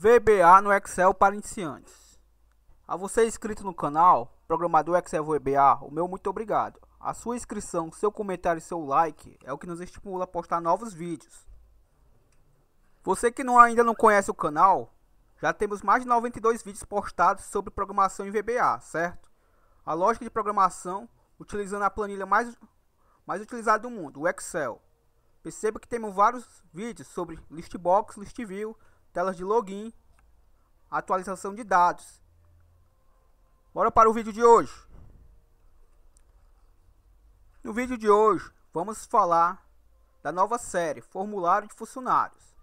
VBA no Excel para iniciantes. A você inscrito no canal, programador Excel VBA, o meu muito obrigado. A sua inscrição, seu comentário e seu like é o que nos estimula a postar novos vídeos. Você que não, ainda não conhece o canal, já temos mais de 92 vídeos postados sobre programação em VBA, certo? A lógica de programação utilizando a planilha mais, mais utilizada do mundo, o Excel. Perceba que temos vários vídeos sobre Listbox, Listview, telas de login, atualização de dados. Bora para o vídeo de hoje. No vídeo de hoje, vamos falar da nova série Formulário de Funcionários.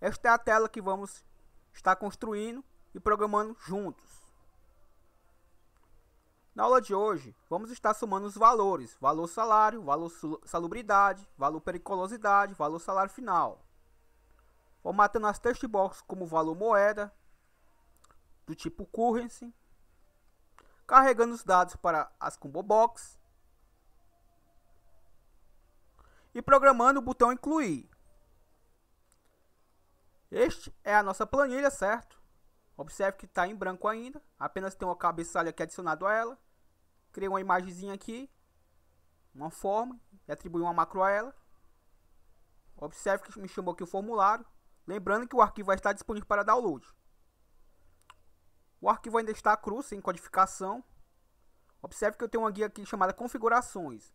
Esta é a tela que vamos estar construindo e programando juntos. Na aula de hoje, vamos estar somando os valores: valor salário, valor salubridade, valor periculosidade, valor salário final formatando as text boxes como valor moeda, do tipo currency, carregando os dados para as combo box e programando o botão incluir. Este é a nossa planilha, certo? Observe que está em branco ainda, apenas tem uma cabeçalha aqui adicionado a ela. Criei uma imagenzinha aqui, uma forma e atribui uma macro a ela. Observe que me chamou aqui o formulário, Lembrando que o arquivo vai estar disponível para download. O arquivo ainda está cru, sem codificação. Observe que eu tenho uma guia aqui chamada configurações.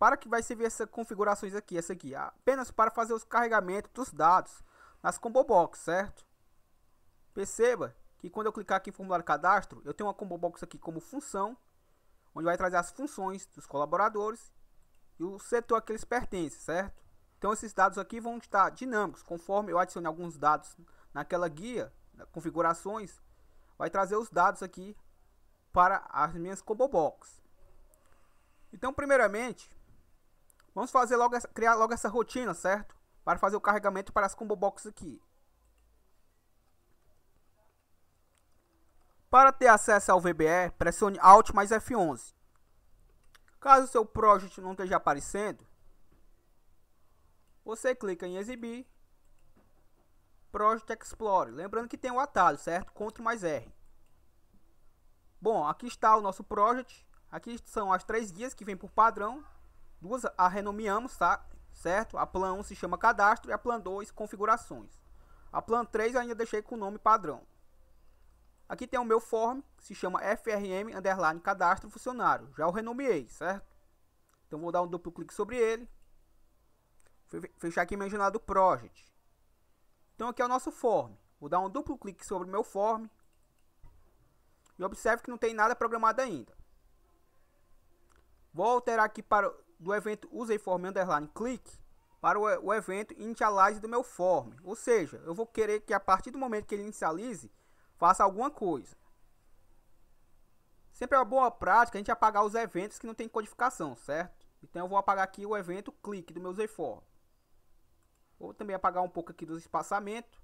Para que vai servir essas configurações aqui, essa aqui? Apenas para fazer os carregamentos dos dados nas combo box, certo? Perceba que quando eu clicar aqui em formulário cadastro, eu tenho uma combo box aqui como função, onde vai trazer as funções dos colaboradores e o setor a que eles pertencem, certo? Então esses dados aqui vão estar dinâmicos, conforme eu adicione alguns dados naquela guia, né, configurações, vai trazer os dados aqui para as minhas combo box. Então, primeiramente, vamos fazer logo essa, criar logo essa rotina, certo? Para fazer o carregamento para as combo box aqui. Para ter acesso ao VBE, pressione Alt mais F11. Caso seu project não esteja aparecendo, você clica em exibir. Project Explorer, Lembrando que tem o um atalho, certo? Ctrl mais R. Bom, aqui está o nosso Project. Aqui são as três guias que vem por padrão. Duas a renomeamos, tá? Certo? A plan 1 se chama cadastro e a plan 2 configurações. A plan 3 eu ainda deixei com o nome padrão. Aqui tem o meu form, que se chama FRM underline cadastro funcionário. Já o renomeei, certo? Então vou dar um duplo clique sobre ele fechar aqui meu jornada do project. Então aqui é o nosso form. Vou dar um duplo clique sobre o meu form. E observe que não tem nada programado ainda. Vou alterar aqui para do evento form underline click para o, o evento initialize do meu form. Ou seja, eu vou querer que a partir do momento que ele inicialize, faça alguma coisa. Sempre é uma boa prática a gente apagar os eventos que não tem codificação, certo? Então eu vou apagar aqui o evento clique do meu useForm. Vou também apagar um pouco aqui do espaçamento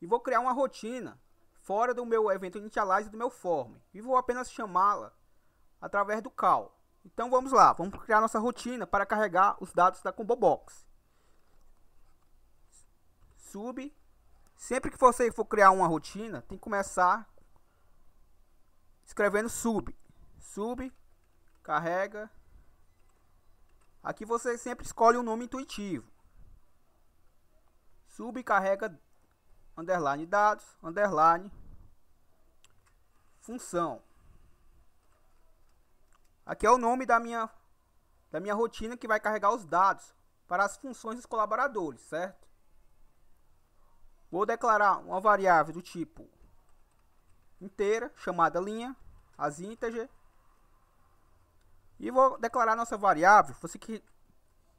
E vou criar uma rotina fora do meu evento initialize do meu form. E vou apenas chamá-la através do call. Então vamos lá, vamos criar nossa rotina para carregar os dados da combo box. Sub. Sempre que você for criar uma rotina, tem que começar escrevendo sub. Sub, carrega. Aqui você sempre escolhe um nome intuitivo subcarrega underline dados, underline função. Aqui é o nome da minha, da minha rotina que vai carregar os dados para as funções dos colaboradores, certo? Vou declarar uma variável do tipo inteira, chamada linha, as integer. E vou declarar nossa variável. Você que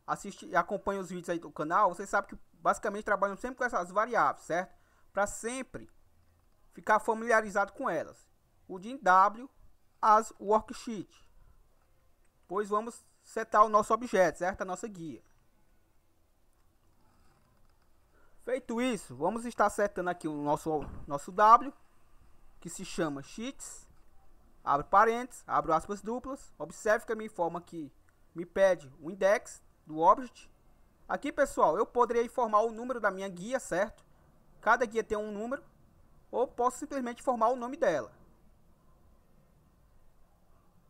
assiste e acompanha os vídeos aí do canal, você sabe que basicamente trabalham sempre com essas variáveis, certo? Para sempre ficar familiarizado com elas. O de W, as worksheet. Pois vamos setar o nosso objeto, certo? A nossa guia. Feito isso, vamos estar setando aqui o nosso, nosso W, que se chama sheets. Abre parênteses, abre aspas duplas. Observe que me informa aqui, me pede o index do object Aqui, pessoal, eu poderia informar o número da minha guia, certo? Cada guia tem um número. Ou posso simplesmente informar o nome dela.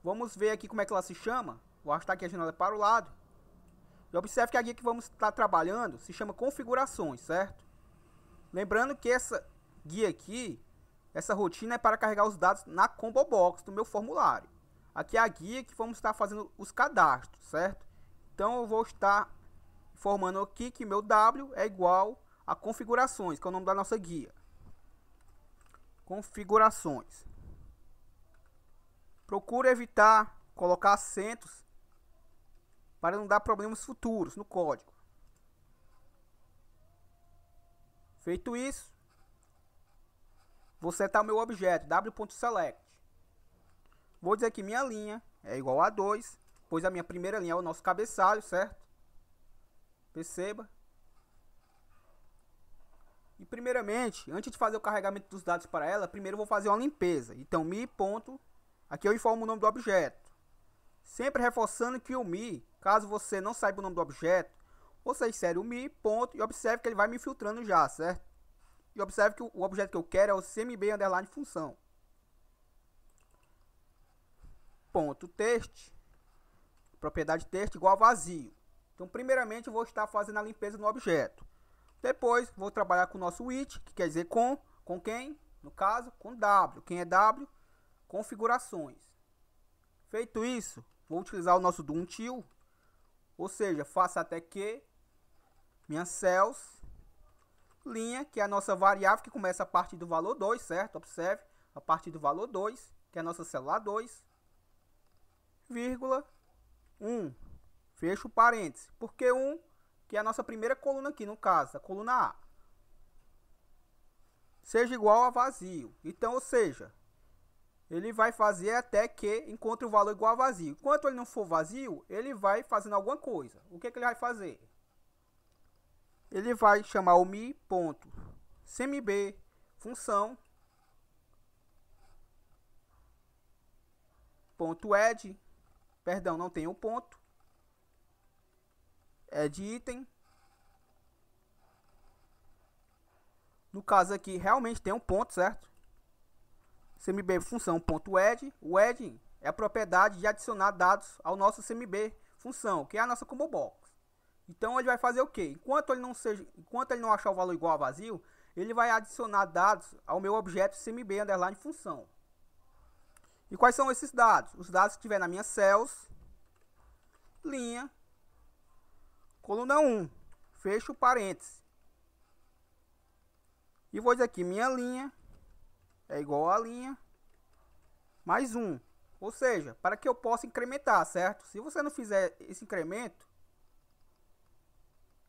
Vamos ver aqui como é que ela se chama. Vou arrastar aqui a janela é para o lado. E observe que a guia que vamos estar tá trabalhando se chama configurações, certo? Lembrando que essa guia aqui, essa rotina é para carregar os dados na combo box do meu formulário. Aqui é a guia que vamos estar tá fazendo os cadastros, certo? Então eu vou estar formando aqui que meu W é igual a configurações, que é o nome da nossa guia. Configurações. Procure evitar colocar acentos para não dar problemas futuros no código. Feito isso, vou setar o meu objeto w.select. Vou dizer que minha linha é igual a 2, pois a minha primeira linha é o nosso cabeçalho, certo? Perceba. E primeiramente, antes de fazer o carregamento dos dados para ela, primeiro vou fazer uma limpeza. Então, mi ponto, aqui eu informo o nome do objeto. Sempre reforçando que o mi, caso você não saiba o nome do objeto, você insere o mi ponto e observe que ele vai me filtrando já, certo? E observe que o objeto que eu quero é o cmb underline função. Ponto text, propriedade text igual a vazio. Então, primeiramente, eu vou estar fazendo a limpeza no objeto. Depois, vou trabalhar com o nosso with, que quer dizer com. Com quem? No caso, com W. Quem é W? Configurações. Feito isso, vou utilizar o nosso do until. Ou seja, faça até que minha cells linha, que é a nossa variável que começa a partir do valor 2, certo? Observe, a partir do valor 2, que é a nossa célula 2, vírgula 1 fecho parênteses. porque um 1 que é a nossa primeira coluna aqui, no caso, a coluna A, seja igual a vazio. Então, ou seja, ele vai fazer até que encontre o valor igual a vazio. Enquanto ele não for vazio, ele vai fazendo alguma coisa. O que, é que ele vai fazer? Ele vai chamar o mi.cmb ponto cmb função ponto ed, perdão, não tem o um ponto, é de item. No caso aqui, realmente tem um ponto, certo? CMB função ponto add. O add é a propriedade de adicionar dados ao nosso CMB função, que é a nossa combo box. Então ele vai fazer o quê? Enquanto ele não seja, enquanto ele não achar o valor igual a vazio, ele vai adicionar dados ao meu objeto CMB underline função. E quais são esses dados? Os dados que tiver na minha cells, linha, coluna 1. Fecho parênteses. E vou dizer aqui, minha linha é igual a linha mais 1. Ou seja, para que eu possa incrementar, certo? Se você não fizer esse incremento,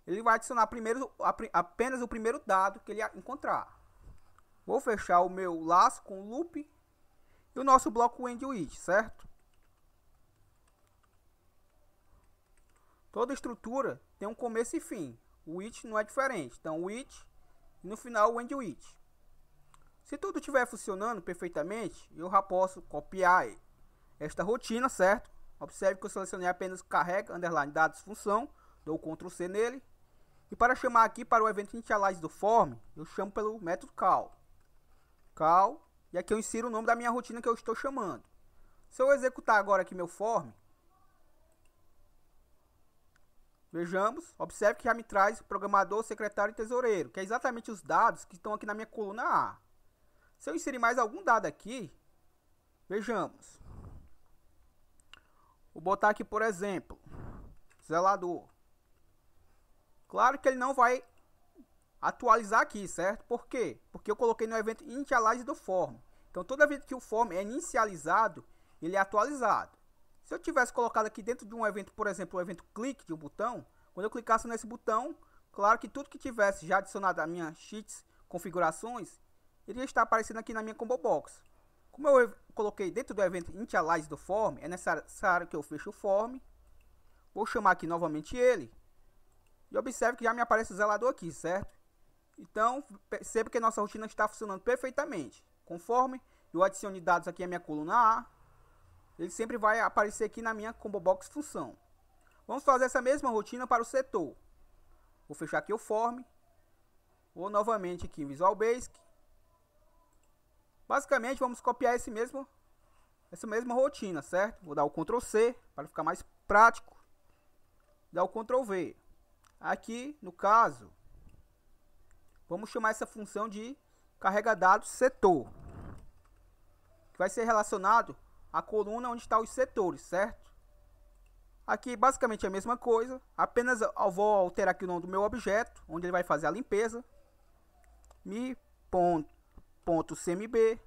ele vai adicionar primeiro, apenas o primeiro dado que ele encontrar. Vou fechar o meu laço com loop e o nosso bloco end certo? Toda estrutura tem um começo e fim. O it não é diferente. Então, o it no final o end it. Se tudo estiver funcionando perfeitamente, eu já posso copiar esta rotina, certo? Observe que eu selecionei apenas carrega, underline, dados, função. Dou Ctrl C nele. E para chamar aqui para o evento initialize do form, eu chamo pelo método call. Call. E aqui eu insiro o nome da minha rotina que eu estou chamando. Se eu executar agora aqui meu form, Vejamos, observe que já me traz programador, secretário e tesoureiro, que é exatamente os dados que estão aqui na minha coluna A. Se eu inserir mais algum dado aqui, vejamos. Vou botar aqui, por exemplo, zelador. Claro que ele não vai atualizar aqui, certo? Por quê? Porque eu coloquei no evento initialize do form. Então, toda vez que o form é inicializado, ele é atualizado. Se eu tivesse colocado aqui dentro de um evento, por exemplo, o um evento clique de um botão, quando eu clicasse nesse botão, claro que tudo que tivesse já adicionado à minha sheets configurações, iria estar aparecendo aqui na minha combo box. Como eu coloquei dentro do evento initialize do form, é necessário que eu feche o form. Vou chamar aqui novamente ele. E observe que já me aparece o zelador aqui, certo? Então, perceba que a nossa rotina está funcionando perfeitamente. Conforme eu adicione dados aqui à minha coluna A, ele sempre vai aparecer aqui na minha combo box função. Vamos fazer essa mesma rotina para o setor. Vou fechar aqui o form. Vou novamente aqui em Visual Basic. Basicamente vamos copiar esse mesmo, essa mesma rotina, certo? Vou dar o Ctrl C para ficar mais prático. Dar o Ctrl V. Aqui, no caso, vamos chamar essa função de carrega dados setor. Que vai ser relacionado a coluna onde está os setores, certo? Aqui basicamente é a mesma coisa, apenas eu vou alterar aqui o nome do meu objeto, onde ele vai fazer a limpeza. mi.cmb ponto, ponto cmb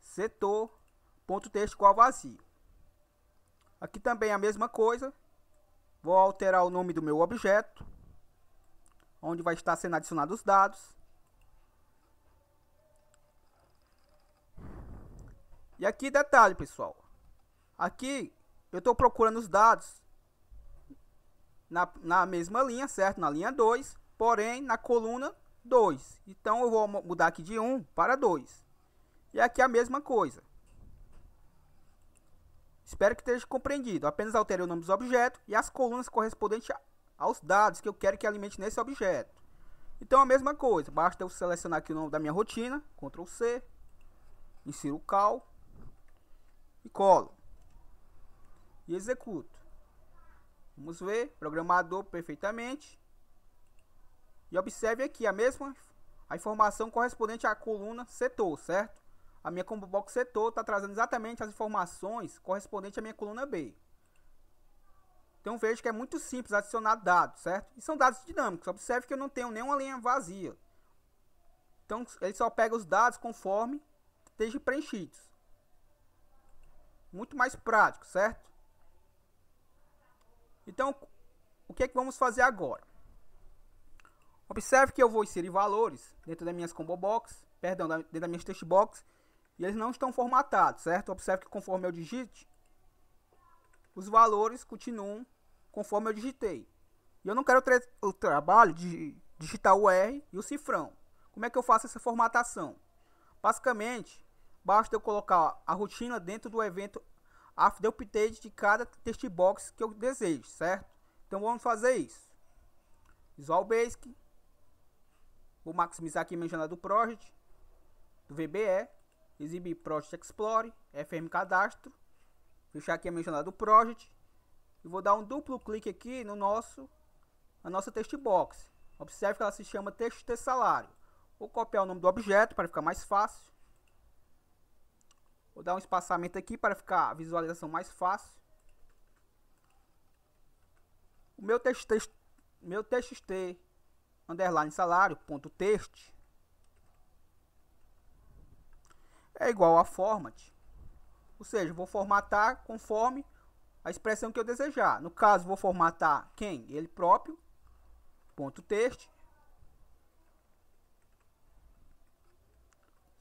setor ponto texto igual vazio. Aqui também é a mesma coisa. Vou alterar o nome do meu objeto, onde vai estar sendo adicionados os dados. E aqui detalhe, pessoal. Aqui eu estou procurando os dados na, na mesma linha, certo? Na linha 2, porém na coluna 2. Então eu vou mudar aqui de 1 para 2. E aqui é a mesma coisa. Espero que esteja compreendido. Apenas alterei o nome dos objetos e as colunas correspondentes aos dados que eu quero que alimente nesse objeto. Então a mesma coisa, basta eu selecionar aqui o nome da minha rotina, Ctrl C, insiro o cal e colo e executo. Vamos ver, programador perfeitamente. E observe aqui a mesma a informação correspondente à coluna setor, certo? A minha combo box setor está trazendo exatamente as informações correspondentes à minha coluna B. Então vejo que é muito simples adicionar dados, certo? E são dados dinâmicos. Observe que eu não tenho nenhuma linha vazia. Então ele só pega os dados conforme esteja preenchidos. Muito mais prático, certo? Então, o que é que vamos fazer agora? Observe que eu vou inserir valores dentro das minhas combo box, perdão, dentro das minhas text box, e eles não estão formatados, certo? Observe que conforme eu digite, os valores continuam conforme eu digitei. E eu não quero o trabalho de digitar o R e o cifrão. Como é que eu faço essa formatação? Basicamente, basta eu colocar a rotina dentro do evento after é update de cada text box que eu desejo, certo? Então vamos fazer isso. Visual Basic. Vou maximizar aqui minha janela do Project. Do VBE. Exibir Project Explore. FM Cadastro. Fechar aqui a minha janela do Project. E vou dar um duplo clique aqui no nosso, na nossa text box. Observe que ela se chama texto de salário. Vou copiar o nome do objeto para ficar mais fácil. Vou dar um espaçamento aqui para ficar a visualização mais fácil. O meu txt, meu txt underline salário ponto text é igual a format. Ou seja, vou formatar conforme a expressão que eu desejar. No caso, vou formatar quem? Ele próprio, ponto text.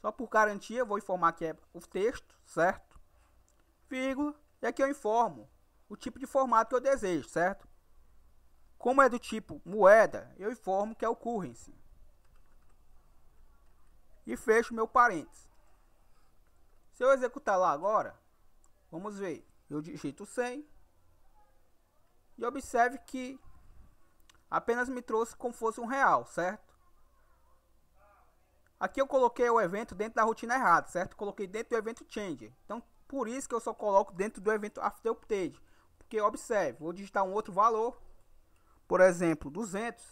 Só por garantia, eu vou informar que é o texto, certo? Vírgula. E aqui eu informo o tipo de formato que eu desejo, certo? Como é do tipo moeda, eu informo que é o currency. E fecho meu parênteses. Se eu executar lá agora, vamos ver. Eu digito 100. E observe que apenas me trouxe como fosse um real, certo? Aqui eu coloquei o evento dentro da rotina errada, certo? Coloquei dentro do evento change. Então, por isso que eu só coloco dentro do evento after update. Porque observe, vou digitar um outro valor, por exemplo, 200,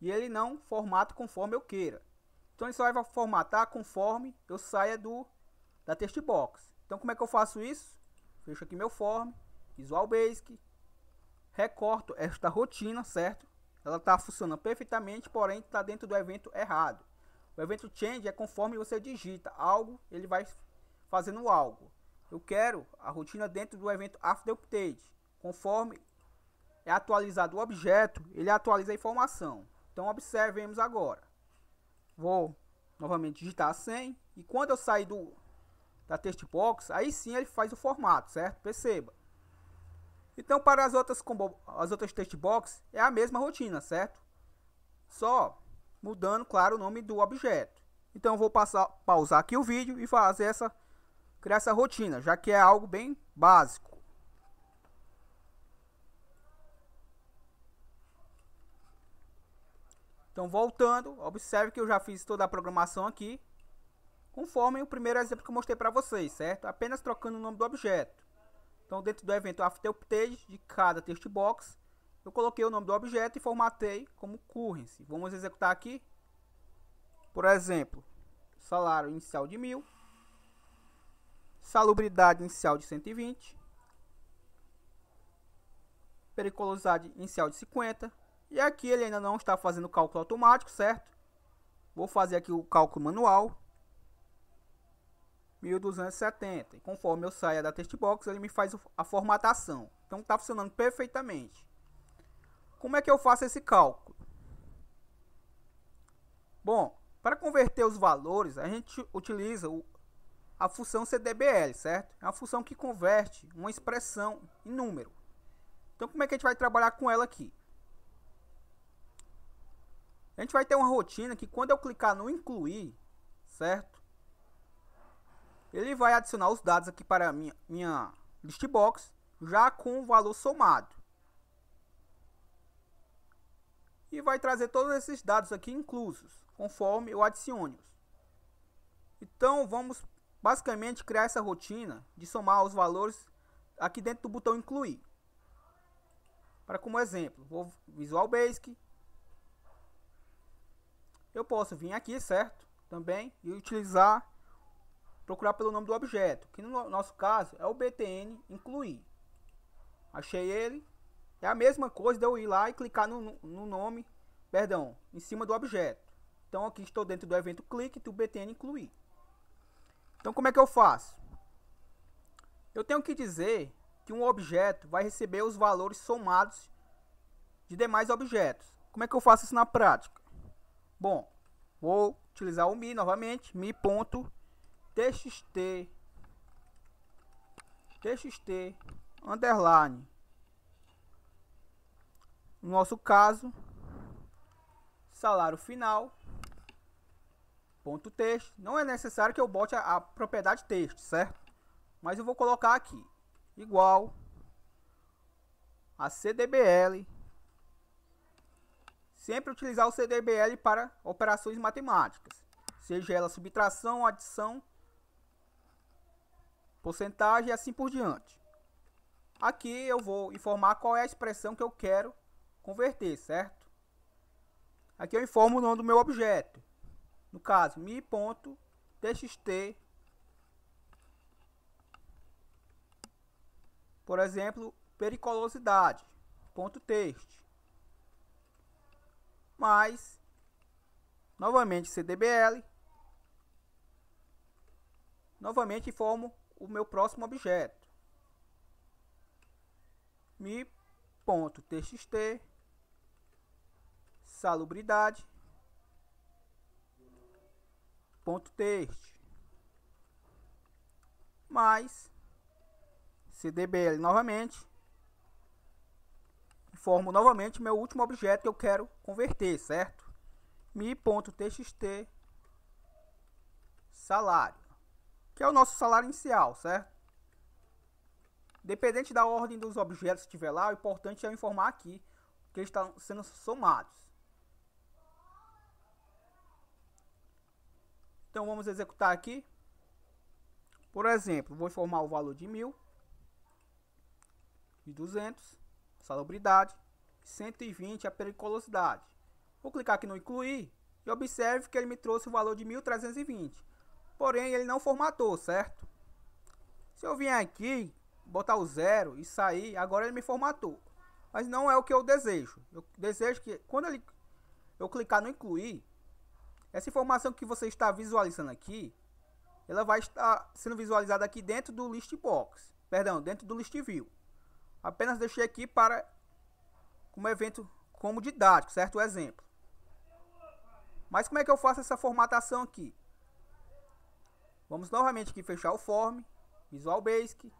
e ele não formata conforme eu queira. Então ele só vai formatar conforme eu saia do da text box. Então como é que eu faço isso? Fecho aqui meu form, Visual Basic, recorto esta rotina, certo? Ela está funcionando perfeitamente, porém está dentro do evento errado. O evento change é conforme você digita algo, ele vai fazendo algo. Eu quero a rotina dentro do evento after update. Conforme é atualizado o objeto, ele atualiza a informação. Então observemos agora. Vou novamente digitar 100 e quando eu sair do da box, aí sim ele faz o formato, certo? Perceba. Então para as outras combo, as outras textbox é a mesma rotina, certo? Só mudando, claro, o nome do objeto. Então vou passar, pausar aqui o vídeo e fazer essa, criar essa rotina, já que é algo bem básico. Então voltando, observe que eu já fiz toda a programação aqui, conforme o primeiro exemplo que eu mostrei para vocês, certo? Apenas trocando o nome do objeto. Então dentro do evento After Update de cada textbox, eu coloquei o nome do objeto e formatei como currency. Vamos executar aqui. Por exemplo, salário inicial de 1000, salubridade inicial de 120, periculosidade inicial de 50. E aqui ele ainda não está fazendo o cálculo automático, certo? Vou fazer aqui o cálculo manual. 1270. E conforme eu saia da textbox, ele me faz a formatação. Então está funcionando perfeitamente. Como é que eu faço esse cálculo? Bom, para converter os valores, a gente utiliza o, a função CDBL, certo? É uma função que converte uma expressão em número. Então, como é que a gente vai trabalhar com ela aqui? A gente vai ter uma rotina que quando eu clicar no incluir, certo? Ele vai adicionar os dados aqui para a minha, minha já com o valor somado. e vai trazer todos esses dados aqui inclusos, conforme eu adicione-os. Então, vamos basicamente criar essa rotina de somar os valores aqui dentro do botão incluir. Para como exemplo, vou Visual Basic. Eu posso vir aqui, certo? Também e utilizar procurar pelo nome do objeto, que no nosso caso é o btn incluir. Achei ele, é a mesma coisa de eu ir lá e clicar no, no nome, perdão, em cima do objeto. Então aqui estou dentro do evento clique do BTN incluir. Então como é que eu faço? Eu tenho que dizer que um objeto vai receber os valores somados de demais objetos. Como é que eu faço isso na prática? Bom, vou utilizar o mi novamente, mi.txt txt underline no nosso caso, salário final, ponto texto. Não é necessário que eu bote a, a propriedade texto, certo? Mas eu vou colocar aqui, igual a CDBL. Sempre utilizar o CDBL para operações matemáticas, seja ela subtração, adição, porcentagem e assim por diante. Aqui eu vou informar qual é a expressão que eu quero converter, certo? Aqui eu informo o nome do meu objeto. No caso, mi.txt. Por exemplo, periculosidade, ponto novamente cdbl. Novamente informo o meu próximo objeto. mi.txt salubridade. Ponto teste Mais CDBL novamente. Informo novamente meu último objeto que eu quero converter, certo? txt salário, que é o nosso salário inicial, certo? Dependente da ordem dos objetos que estiver lá, o importante é informar aqui que eles estão sendo somados. Então vamos executar aqui. Por exemplo, vou formar o valor de 1000, e 200, salubridade, 120 a periculosidade. Vou clicar aqui no incluir e observe que ele me trouxe o valor de 1320. Porém, ele não formatou, certo? Se eu vier aqui, botar o zero e sair, agora ele me formatou. Mas não é o que eu desejo. Eu desejo que quando ele, eu clicar no incluir, essa informação que você está visualizando aqui, ela vai estar sendo visualizada aqui dentro do list box, perdão, dentro do list view. Apenas deixei aqui para como evento como didático, certo? O exemplo. Mas como é que eu faço essa formatação aqui? Vamos novamente aqui fechar o form, Visual Basic.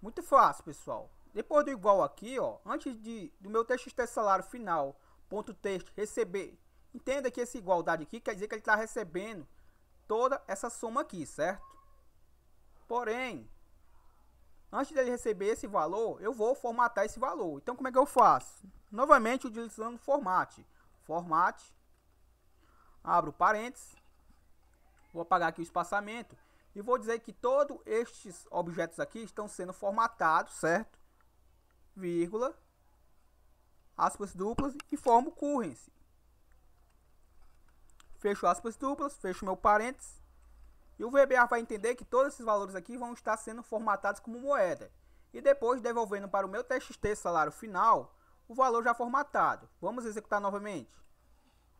Muito fácil, pessoal. Depois do igual aqui, ó, antes de, do meu texto de salário final, ponto texto, receber Entenda que essa igualdade aqui quer dizer que ele está recebendo toda essa soma aqui, certo? Porém, antes dele receber esse valor, eu vou formatar esse valor. Então, como é que eu faço? Novamente, utilizando o format. Format. Abro parênteses. Vou apagar aqui o espaçamento. E vou dizer que todos estes objetos aqui estão sendo formatados, certo? Vírgula. Aspas duplas e formo currency fecho aspas duplas, fecho meu parênteses. E o VBA vai entender que todos esses valores aqui vão estar sendo formatados como moeda. E depois devolvendo para o meu TXT salário final o valor já formatado. Vamos executar novamente.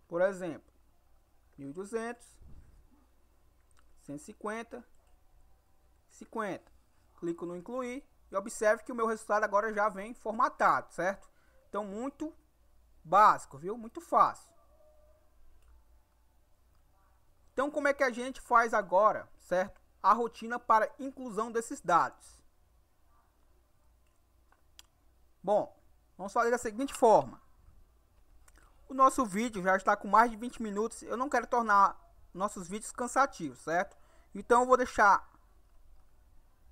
Por exemplo, 1200, 150, 50. Clico no incluir e observe que o meu resultado agora já vem formatado, certo? Então, muito básico, viu? Muito fácil. Então, como é que a gente faz agora, certo? A rotina para inclusão desses dados. Bom, vamos fazer da seguinte forma. O nosso vídeo já está com mais de 20 minutos. Eu não quero tornar nossos vídeos cansativos, certo? Então, eu vou deixar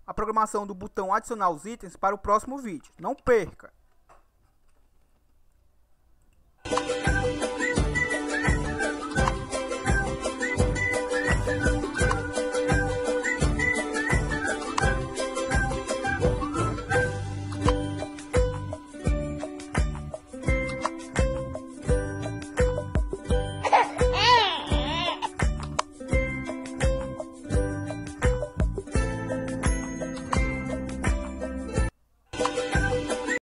a programação do botão adicionar os itens para o próximo vídeo. Não perca!